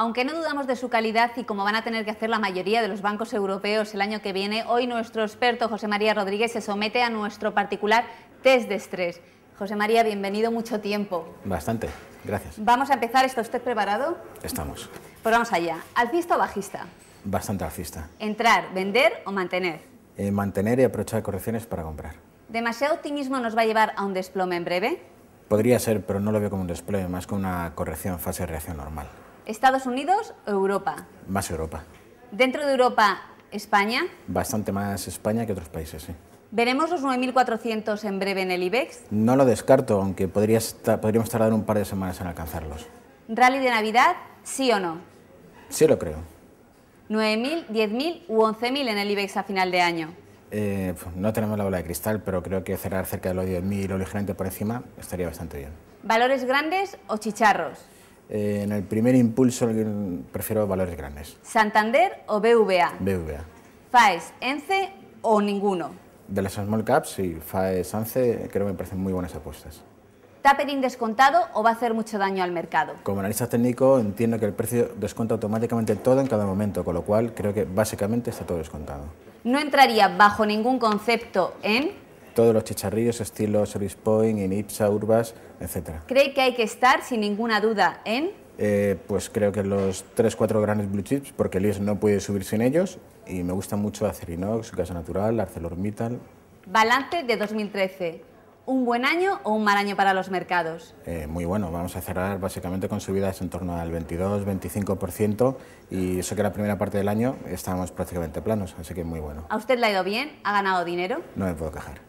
Aunque no dudamos de su calidad y como van a tener que hacer la mayoría de los bancos europeos el año que viene, hoy nuestro experto José María Rodríguez se somete a nuestro particular test de estrés. José María, bienvenido mucho tiempo. Bastante, gracias. Vamos a empezar, ¿está usted preparado? Estamos. Pues vamos allá. ¿Alcista o bajista? Bastante alcista. ¿Entrar, vender o mantener? Eh, mantener y aprovechar correcciones para comprar. ¿Demasiado optimismo nos va a llevar a un desplome en breve? Podría ser, pero no lo veo como un desplome, más como una corrección fase de reacción normal. Estados Unidos o Europa. Más Europa. Dentro de Europa, España. Bastante más España que otros países, sí. ¿Veremos los 9.400 en breve en el IBEX? No lo descarto, aunque podríamos tardar un par de semanas en alcanzarlos. ¿Rally de Navidad, sí o no? Sí lo creo. ¿9.000, 10.000 u 11.000 en el IBEX a final de año? Eh, no tenemos la bola de cristal, pero creo que cerrar cerca de los 10.000 o ligeramente por encima estaría bastante bien. ¿Valores grandes o chicharros? Eh, en el primer impulso prefiero valores grandes. ¿Santander o BVA? BVA. ¿FAES, ENCE o ninguno? De las small caps y FAES, ENCE creo que me parecen muy buenas apuestas. ¿Tapering descontado o va a hacer mucho daño al mercado? Como analista técnico entiendo que el precio desconta automáticamente todo en cada momento, con lo cual creo que básicamente está todo descontado. No entraría bajo ningún concepto en todos los chicharrillos estilo Service Point, Inipsa, Urbas, etc. ¿Cree que hay que estar sin ninguna duda en...? Eh, pues creo que los 3-4 grandes blue chips, porque Lies no puede subir sin ellos, y me gusta mucho Acerinox, Casa Natural, ArcelorMittal... Balance de 2013. ¿Un buen año o un mal año para los mercados? Eh, muy bueno, vamos a cerrar básicamente con subidas en torno al 22-25% y eso que la primera parte del año estábamos prácticamente planos, así que muy bueno. ¿A usted le ha ido bien? ¿Ha ganado dinero? No me puedo quejar.